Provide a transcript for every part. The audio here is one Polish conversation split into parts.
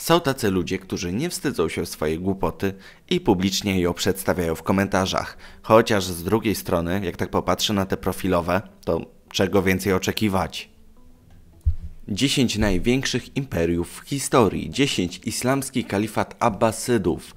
Są tacy ludzie, którzy nie wstydzą się swojej głupoty i publicznie ją przedstawiają w komentarzach. Chociaż z drugiej strony, jak tak popatrzę na te profilowe, to czego więcej oczekiwać? 10 największych imperiów w historii, 10 islamski kalifat Abbasydów,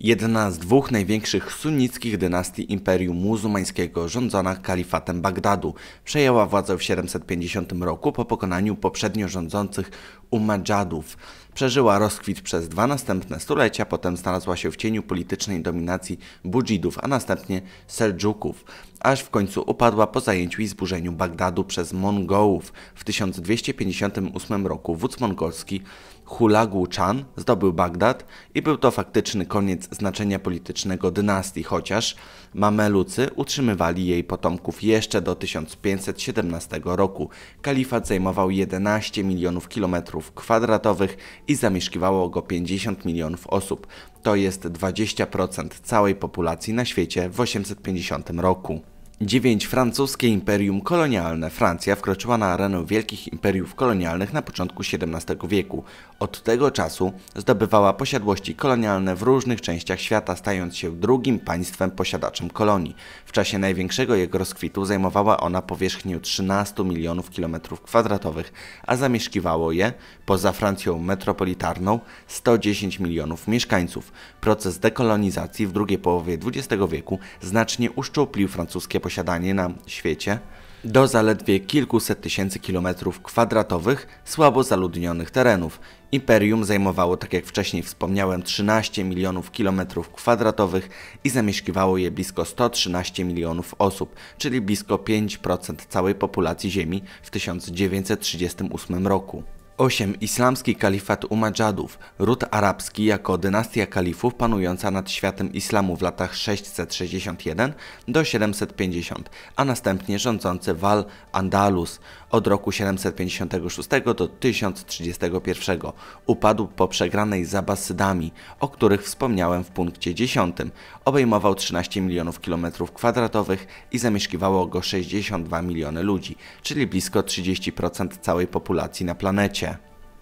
jedna z dwóch największych sunnickich dynastii Imperium Muzułmańskiego rządzona kalifatem Bagdadu. Przejęła władzę w 750 roku po pokonaniu poprzednio rządzących Umadżadów. Przeżyła rozkwit przez dwa następne stulecia, potem znalazła się w cieniu politycznej dominacji Budżidów, a następnie Seldżuków, aż w końcu upadła po zajęciu i zburzeniu Bagdadu przez Mongołów. W 1258 roku wódz mongolski Hulagu Chan zdobył Bagdad i był to faktyczny koniec znaczenia politycznego dynastii, chociaż Mamelucy utrzymywali jej potomków jeszcze do 1517 roku. Kalifat zajmował 11 milionów kilometrów kwadratowych i zamieszkiwało go 50 milionów osób. To jest 20% całej populacji na świecie w 850 roku. 9. Francuskie Imperium Kolonialne. Francja wkroczyła na arenę wielkich imperiów kolonialnych na początku XVII wieku. Od tego czasu zdobywała posiadłości kolonialne w różnych częściach świata, stając się drugim państwem posiadaczem kolonii. W czasie największego jego rozkwitu zajmowała ona powierzchnię 13 milionów kilometrów kwadratowych, a zamieszkiwało je, poza Francją metropolitarną, 110 milionów mieszkańców. Proces dekolonizacji w drugiej połowie XX wieku znacznie uszczuplił francuskie posiadłości posiadanie na świecie do zaledwie kilkuset tysięcy kilometrów kwadratowych słabo zaludnionych terenów. Imperium zajmowało, tak jak wcześniej wspomniałem, 13 milionów kilometrów kwadratowych i zamieszkiwało je blisko 113 milionów osób, czyli blisko 5% całej populacji Ziemi w 1938 roku. 8. Islamski kalifat Umayyadów, ród arabski jako dynastia kalifów panująca nad światem islamu w latach 661 do 750, a następnie rządzący Wal Andalus od roku 756 do 1031. Upadł po przegranej z Abbasydami, o których wspomniałem w punkcie 10. Obejmował 13 milionów kilometrów kwadratowych i zamieszkiwało go 62 miliony ludzi, czyli blisko 30% całej populacji na planecie.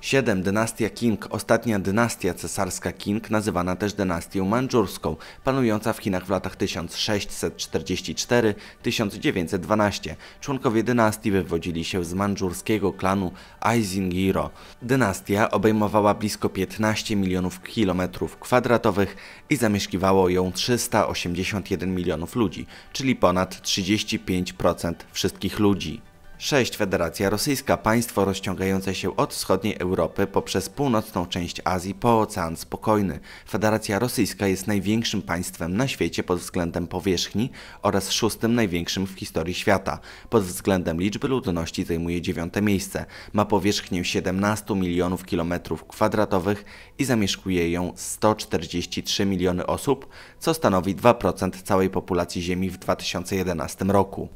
7. Dynastia Qing, ostatnia dynastia cesarska Qing, nazywana też dynastią mandżurską, panująca w Chinach w latach 1644-1912. Członkowie dynastii wywodzili się z mandżurskiego klanu Aizingiro. Dynastia obejmowała blisko 15 milionów kilometrów kwadratowych i zamieszkiwało ją 381 milionów ludzi, czyli ponad 35% wszystkich ludzi. 6. Federacja Rosyjska, państwo rozciągające się od wschodniej Europy poprzez północną część Azji po Ocean Spokojny. Federacja Rosyjska jest największym państwem na świecie pod względem powierzchni oraz szóstym największym w historii świata. Pod względem liczby ludności zajmuje dziewiąte miejsce. Ma powierzchnię 17 milionów kilometrów kwadratowych i zamieszkuje ją 143 miliony osób, co stanowi 2% całej populacji Ziemi w 2011 roku.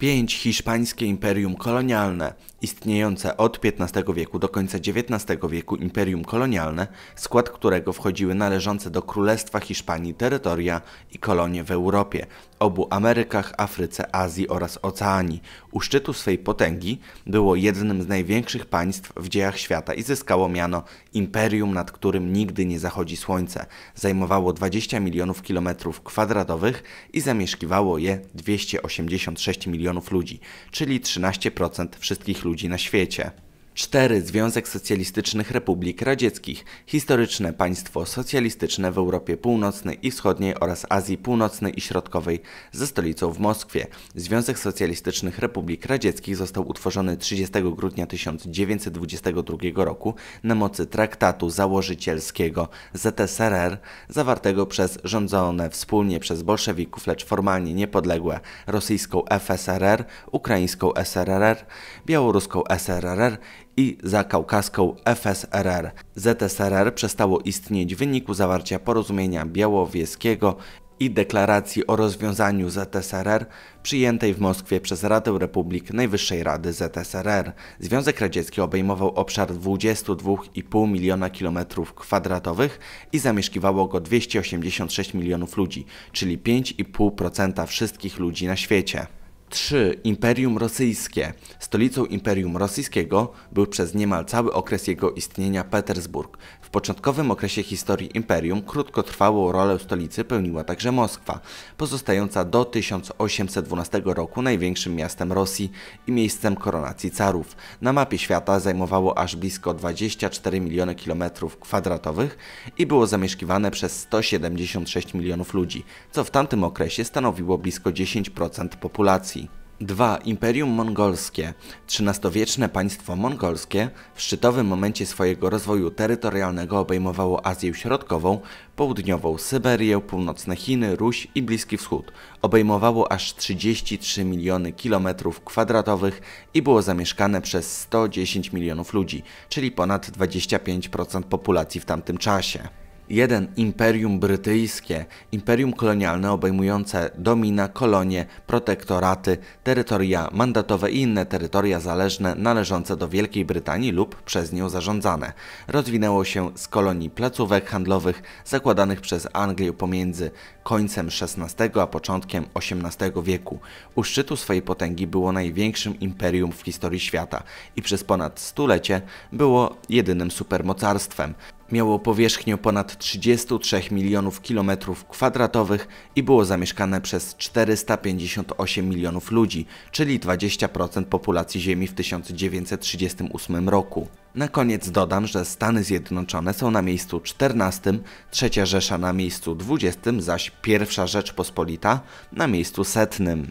5. Hiszpańskie Imperium Kolonialne. Istniejące od XV wieku do końca XIX wieku Imperium Kolonialne, skład którego wchodziły należące do Królestwa Hiszpanii terytoria i kolonie w Europie, obu Amerykach, Afryce, Azji oraz Oceanii. U szczytu swej potęgi było jednym z największych państw w dziejach świata i zyskało miano Imperium, nad którym nigdy nie zachodzi słońce. Zajmowało 20 milionów kilometrów kwadratowych i zamieszkiwało je 286 milionów ludzi, czyli 13% wszystkich ludzi na świecie. 4. Związek Socjalistycznych Republik Radzieckich, historyczne państwo socjalistyczne w Europie Północnej i Wschodniej oraz Azji Północnej i Środkowej ze stolicą w Moskwie. Związek Socjalistycznych Republik Radzieckich został utworzony 30 grudnia 1922 roku na mocy traktatu założycielskiego ZSRR zawartego przez rządzone wspólnie przez bolszewików, lecz formalnie niepodległe rosyjską FSRR, ukraińską SRR, białoruską SRR i za Kaukaską FSRR. ZSRR przestało istnieć w wyniku zawarcia porozumienia białowieskiego i deklaracji o rozwiązaniu ZSRR przyjętej w Moskwie przez Radę Republik Najwyższej Rady ZSRR. Związek Radziecki obejmował obszar 22,5 miliona kilometrów kwadratowych i zamieszkiwało go 286 milionów ludzi, czyli 5,5% wszystkich ludzi na świecie. 3. Imperium Rosyjskie. Stolicą Imperium Rosyjskiego był przez niemal cały okres jego istnienia Petersburg. W początkowym okresie historii imperium krótkotrwałą rolę stolicy pełniła także Moskwa, pozostająca do 1812 roku największym miastem Rosji i miejscem koronacji carów. Na mapie świata zajmowało aż blisko 24 miliony kilometrów kwadratowych i było zamieszkiwane przez 176 milionów ludzi, co w tamtym okresie stanowiło blisko 10% populacji. 2. Imperium Mongolskie. XIII-wieczne państwo mongolskie w szczytowym momencie swojego rozwoju terytorialnego obejmowało Azję Środkową, Południową, Syberię, północne Chiny, Ruś i Bliski Wschód. Obejmowało aż 33 miliony kilometrów kwadratowych i było zamieszkane przez 110 milionów ludzi, czyli ponad 25% populacji w tamtym czasie. Jeden imperium brytyjskie, imperium kolonialne obejmujące domina, kolonie, protektoraty, terytoria mandatowe i inne terytoria zależne należące do Wielkiej Brytanii lub przez nią zarządzane. Rozwinęło się z kolonii placówek handlowych zakładanych przez Anglię pomiędzy końcem XVI a początkiem XVIII wieku. U szczytu swojej potęgi było największym imperium w historii świata i przez ponad stulecie było jedynym supermocarstwem. Miało powierzchnię ponad 33 milionów kilometrów kwadratowych i było zamieszkane przez 458 milionów ludzi, czyli 20% populacji Ziemi w 1938 roku. Na koniec dodam, że Stany Zjednoczone są na miejscu 14, Trzecia Rzesza na miejscu 20, zaś Pierwsza Rzeczpospolita na miejscu setnym.